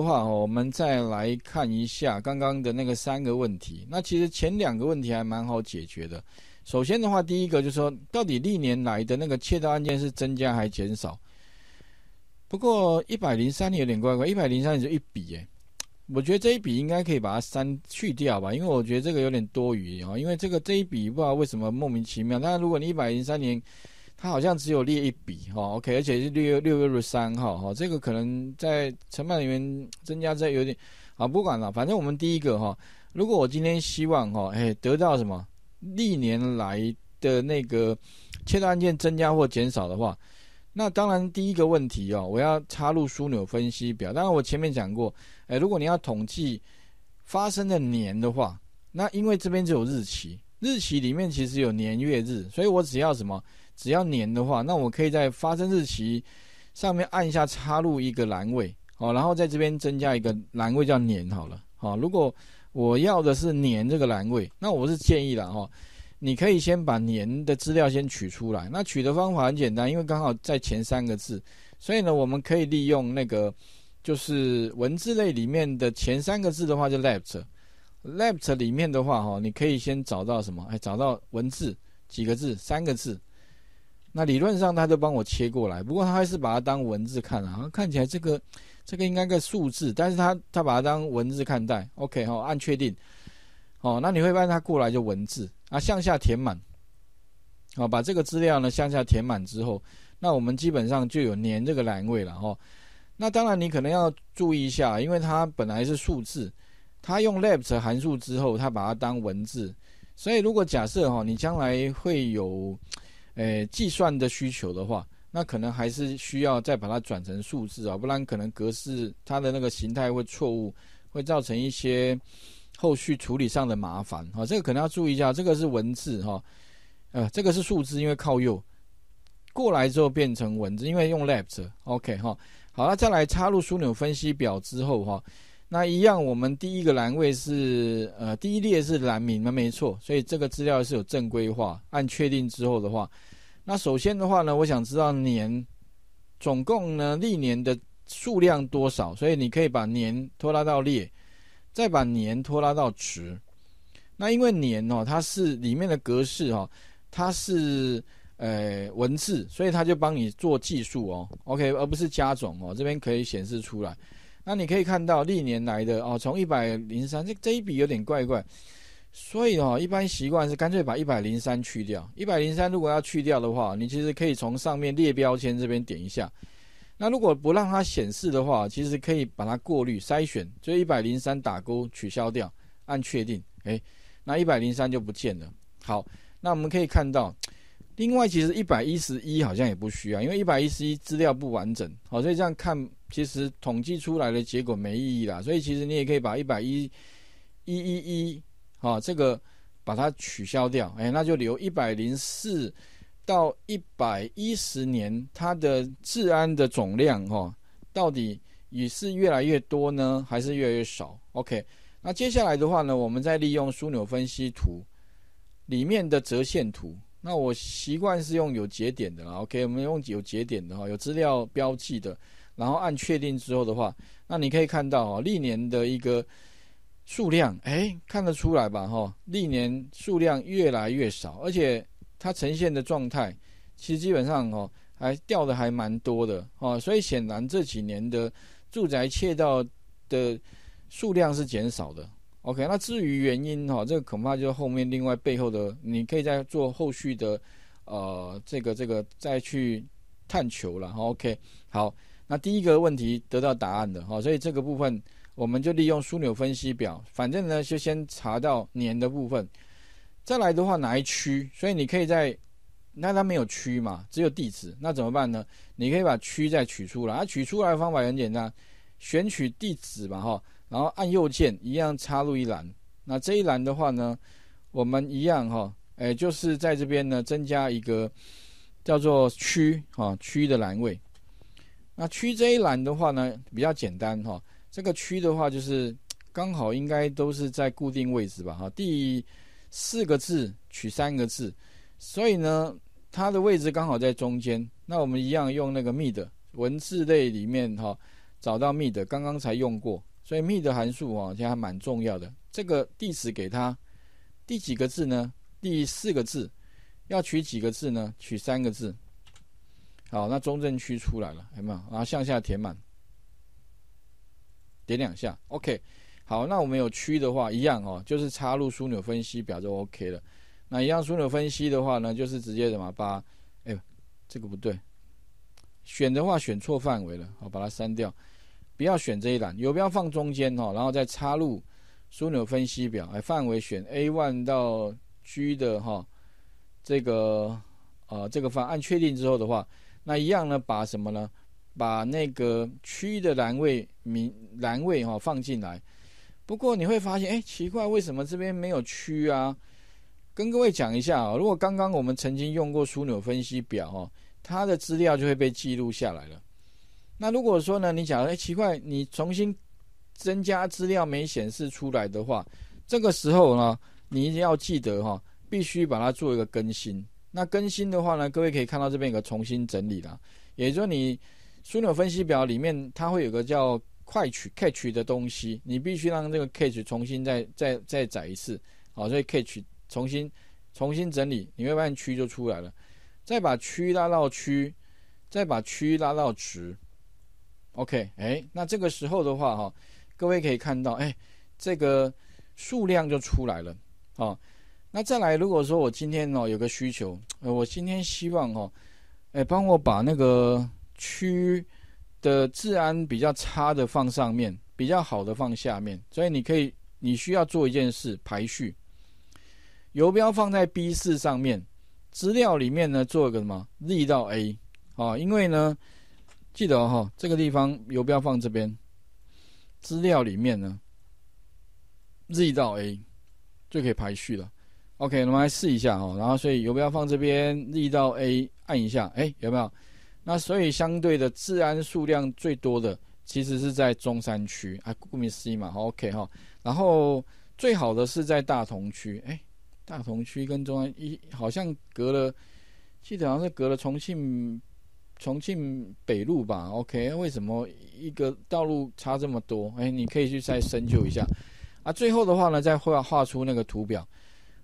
的话，我们再来看一下刚刚的那个三个问题。那其实前两个问题还蛮好解决的。首先的话，第一个就是说，到底历年来的那个窃盗案件是增加还减少？不过一百零三年有点怪怪，一百零三年就一笔耶。我觉得这一笔应该可以把它删去掉吧，因为我觉得这个有点多余啊。因为这个这一笔不知道为什么莫名其妙。那如果你一百零三年它好像只有列一笔哈，OK，而且是六月六月三号哈，这个可能在成本里面增加在有点，啊，不管了，反正我们第一个哈，如果我今天希望哈，哎，得到什么历年来的那个切断案件增加或减少的话，那当然第一个问题哦，我要插入枢纽分析表。当然我前面讲过，哎，如果你要统计发生的年的话，那因为这边只有日期，日期里面其实有年月日，所以我只要什么？只要年的话，那我可以在发生日期上面按下插入一个栏位，好，然后在这边增加一个栏位叫年好了。好，如果我要的是年这个栏位，那我是建议了哈，你可以先把年的资料先取出来。那取的方法很简单，因为刚好在前三个字，所以呢，我们可以利用那个就是文字类里面的前三个字的话，就 LEFT，LEFT 里面的话哈，你可以先找到什么？哎，找到文字几个字，三个字。那理论上，他就帮我切过来，不过他还是把它当文字看了。看起来这个，这个应该个数字，但是他他把它当文字看待。OK 哦，按确定，哦，那你会现他过来就文字啊，向下填满，好，把这个资料呢向下填满之后，那我们基本上就有年这个栏位了哦。那当然你可能要注意一下，因为它本来是数字，它用 LEFT 函数之后，它把它当文字，所以如果假设哈，你将来会有。哎，计算的需求的话，那可能还是需要再把它转成数字啊，不然可能格式它的那个形态会错误，会造成一些后续处理上的麻烦啊。这个可能要注意一下，这个是文字哈，呃，这个是数字，因为靠右过来之后变成文字，因为用 l e f t o OK 哈。好了，再来插入枢纽分析表之后哈。那一样，我们第一个栏位是呃第一列是栏名，那没错，所以这个资料是有正规化，按确定之后的话，那首先的话呢，我想知道年总共呢历年的数量多少，所以你可以把年拖拉到列，再把年拖拉到值。那因为年哦，它是里面的格式哦，它是呃文字，所以它就帮你做计数哦，OK，而不是加总哦，这边可以显示出来。那你可以看到历年来的哦，从一百零三，这这一笔有点怪怪，所以哦，一般习惯是干脆把一百零三去掉。一百零三如果要去掉的话，你其实可以从上面列标签这边点一下。那如果不让它显示的话，其实可以把它过滤筛选，就一百零三打勾取消掉，按确定，哎，那一百零三就不见了。好，那我们可以看到，另外其实一百一十一好像也不需要，因为一百一十一资料不完整，好，所以这样看。其实统计出来的结果没意义啦，所以其实你也可以把一百一，一一一，啊这个把它取消掉，哎，那就留一百零四到一百一十年它的治安的总量，哈，到底也是越来越多呢，还是越来越少？OK，那接下来的话呢，我们再利用枢纽分析图里面的折线图。那我习惯是用有节点的啦，OK，我们用有节点的哈，有资料标记的。然后按确定之后的话，那你可以看到哈，历年的一个数量，哎，看得出来吧哈？历年数量越来越少，而且它呈现的状态，其实基本上哦，还掉的还蛮多的哦。所以显然这几年的住宅窃盗的数量是减少的。OK，那至于原因哈，这个恐怕就是后面另外背后的，你可以再做后续的呃，这个这个再去探求了。OK，好。那第一个问题得到答案的哈，所以这个部分我们就利用枢纽分析表，反正呢就先查到年的部分，再来的话哪一区？所以你可以在，那它没有区嘛，只有地址，那怎么办呢？你可以把区再取出来。啊，取出来的方法很简单，选取地址嘛，哈，然后按右键一样插入一栏。那这一栏的话呢，我们一样哈，哎，就是在这边呢增加一个叫做区啊区的栏位。那区这一栏的话呢，比较简单哈。这个区的话，就是刚好应该都是在固定位置吧哈。第四个字取三个字，所以呢，它的位置刚好在中间。那我们一样用那个 mid 文字类里面哈，找到 mid，刚刚才用过，所以 mid 函数啊，其实还蛮重要的。这个地址给它，第几个字呢？第四个字，要取几个字呢？取三个字。好，那中正区出来了，有没有？然后向下填满，点两下，OK。好，那我们有区的话，一样哦，就是插入枢纽分析表就 OK 了。那一样枢纽分析的话呢，就是直接什么把，哎，这个不对，选的话选错范围了，好，把它删掉，不要选这一栏，有必要放中间哈，然后再插入枢纽分析表，哎，范围选 A one 到 G 的哈，这个啊，这个方案确定之后的话。那一样呢？把什么呢？把那个区的栏位、名栏位哈放进来。不过你会发现，哎，奇怪，为什么这边没有区啊？跟各位讲一下啊，如果刚刚我们曾经用过枢纽分析表哦，它的资料就会被记录下来了。那如果说呢，你讲，哎，奇怪，你重新增加资料没显示出来的话，这个时候呢，你一定要记得哈，必须把它做一个更新。那更新的话呢，各位可以看到这边有个重新整理啦，也就是你枢纽分析表里面它会有个叫快取 c a c h 的东西，你必须让这个 c a c h 重新再再再载一次，好，所以 c a c h 重新重新整理，你会发现区就出来了，再把区拉到区，再把区拉到值，OK，哎，那这个时候的话哈，各位可以看到，哎，这个数量就出来了，啊。那再来，如果说我今天呢有个需求，呃，我今天希望哦，哎，帮我把那个区的治安比较差的放上面，比较好的放下面。所以你可以，你需要做一件事，排序。游标放在 B 四上面，资料里面呢做一个什么 Z 到 A，啊，因为呢，记得哈，这个地方游标放这边，资料里面呢 Z 到 A 就可以排序了。OK，我们来试一下哦。然后，所以油标放这边，力到 A，按一下，哎，有没有？那所以相对的治安数量最多的，其实是在中山区啊，顾名思义嘛。o k 哈。然后最好的是在大同区，哎，大同区跟中山一好像隔了，记得好像是隔了重庆重庆北路吧？OK，为什么一个道路差这么多？哎，你可以去再深究一下。啊，最后的话呢，再画画出那个图表。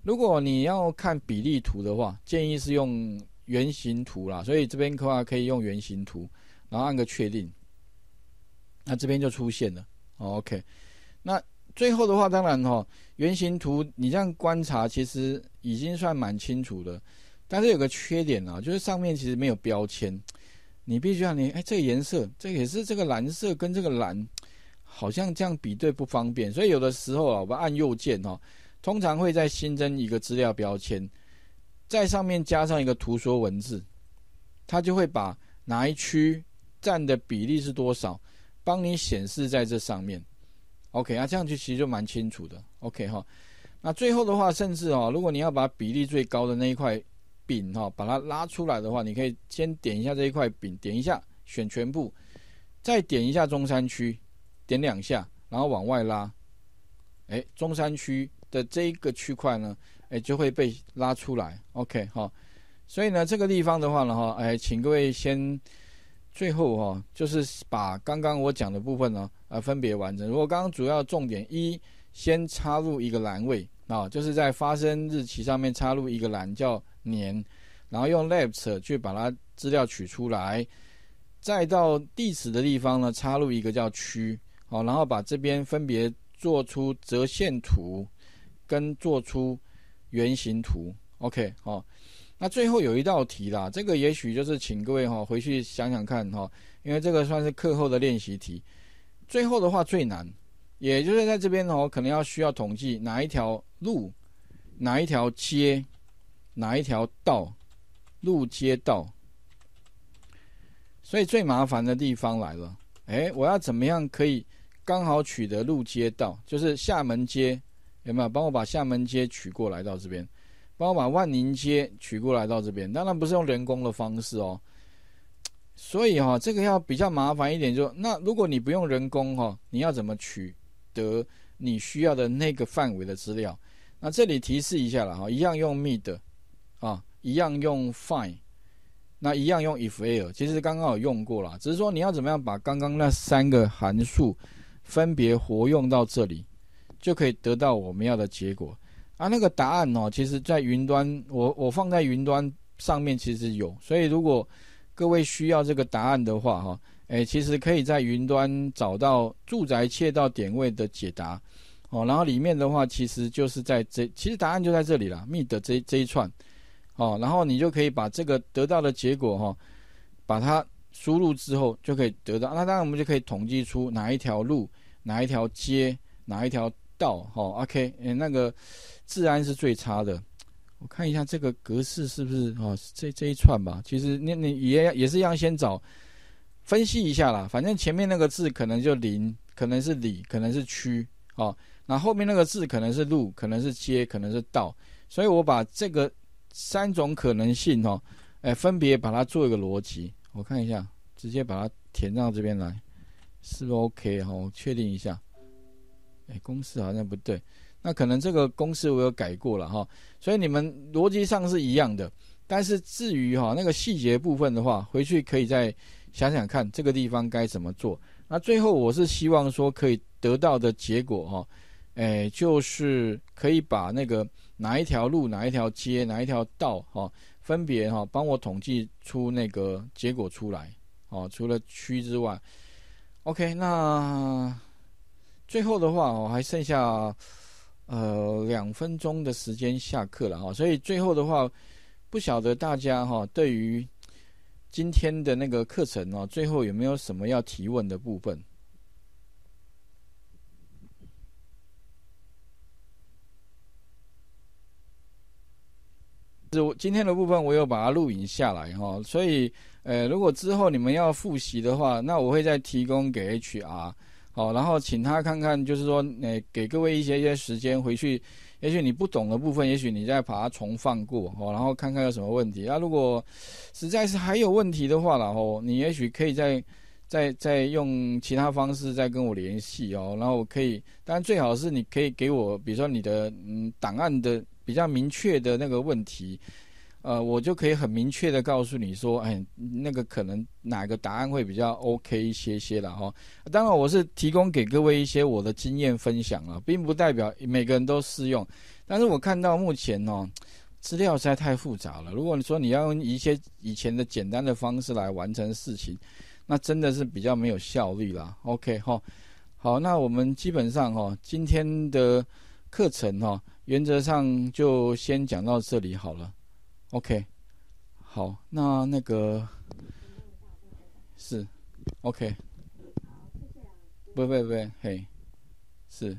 如果你要看比例图的话，建议是用圆形图啦。所以这边的话可以用圆形图，然后按个确定，那这边就出现了。OK，那最后的话，当然哈，圆形图你这样观察其实已经算蛮清楚的，但是有个缺点啊，就是上面其实没有标签，你必须要你哎，这个颜色这也是这个蓝色跟这个蓝，好像这样比对不方便，所以有的时候啊，我们按右键哦。通常会在新增一个资料标签，在上面加上一个图说文字，它就会把哪一区占的比例是多少，帮你显示在这上面。OK 啊，这样就其实就蛮清楚的。OK 哈，那最后的话，甚至哦，如果你要把比例最高的那一块饼哈，把它拉出来的话，你可以先点一下这一块饼，点一下选全部，再点一下中山区，点两下，然后往外拉，哎，中山区。的这一个区块呢，哎，就会被拉出来。OK，好，所以呢，这个地方的话呢，哈，哎，请各位先最后哈，就是把刚刚我讲的部分呢，啊，分别完成。如果刚刚主要重点一，先插入一个栏位啊，就是在发生日期上面插入一个栏叫年，然后用 LEFT 去把它资料取出来，再到地址的地方呢，插入一个叫区，好，然后把这边分别做出折线图。跟做出原型图，OK，好，那最后有一道题啦，这个也许就是请各位哈回去想想看哈，因为这个算是课后的练习题。最后的话最难，也就是在这边哦，可能要需要统计哪一条路、哪一条街、哪一条道路街道，所以最麻烦的地方来了，哎，我要怎么样可以刚好取得路街道，就是厦门街。有没有帮我把厦门街取过来到这边？帮我把万宁街取过来到这边？当然不是用人工的方式哦。所以哈，这个要比较麻烦一点。就那如果你不用人工哈，你要怎么取得你需要的那个范围的资料？那这里提示一下了哈，一样用 mid 啊，一样用 find，那一样用 if a i r 其实刚刚有用过了，只是说你要怎么样把刚刚那三个函数分别活用到这里。就可以得到我们要的结果，啊，那个答案哦，其实在云端，我我放在云端上面其实有，所以如果各位需要这个答案的话，哈，哎，其实可以在云端找到住宅切到点位的解答，哦，然后里面的话其实就是在这，其实答案就在这里了，e 的这这一串，哦，然后你就可以把这个得到的结果哈，把它输入之后就可以得到，那当然我们就可以统计出哪一条路、哪一条街、哪一条。道，好，OK，嗯，那个治安是最差的。我看一下这个格式是不是，哦，这这一串吧。其实你你也也是一样，先找分析一下啦。反正前面那个字可能就零，可能是里，可能是区，哦，那后面那个字可能是路，可能是街，可能是道。所以我把这个三种可能性，哦，哎，分别把它做一个逻辑。我看一下，直接把它填到这边来，是不 OK？哈，我确定一下。哎，公式好像不对，那可能这个公式我有改过了哈，所以你们逻辑上是一样的，但是至于哈那个细节部分的话，回去可以再想想看这个地方该怎么做。那最后我是希望说可以得到的结果哈，哎，就是可以把那个哪一条路、哪一条街、哪一条道哈，分别哈帮我统计出那个结果出来哦，除了区之外，OK 那。最后的话，我还剩下呃两分钟的时间下课了哈，所以最后的话，不晓得大家哈对于今天的那个课程哦，最后有没有什么要提问的部分？就今天的部分，我有把它录影下来哈，所以呃，如果之后你们要复习的话，那我会再提供给 HR。好，然后请他看看，就是说，诶，给各位一些一些时间回去，也许你不懂的部分，也许你再把它重放过，哦，然后看看有什么问题。那如果实在是还有问题的话，然后你也许可以再、再、再用其他方式再跟我联系哦。后我可以，但最好是你可以给我，比如说你的嗯档案的比较明确的那个问题。呃，我就可以很明确的告诉你说，哎，那个可能哪个答案会比较 OK 一些些了哈。当然，我是提供给各位一些我的经验分享了，并不代表每个人都适用。但是我看到目前哦，资料实在太复杂了。如果你说你要用一些以前的简单的方式来完成事情，那真的是比较没有效率啦。OK 哈，好，那我们基本上哈，今天的课程哈，原则上就先讲到这里好了。OK，好，那那个是，OK，不不不，嘿，是。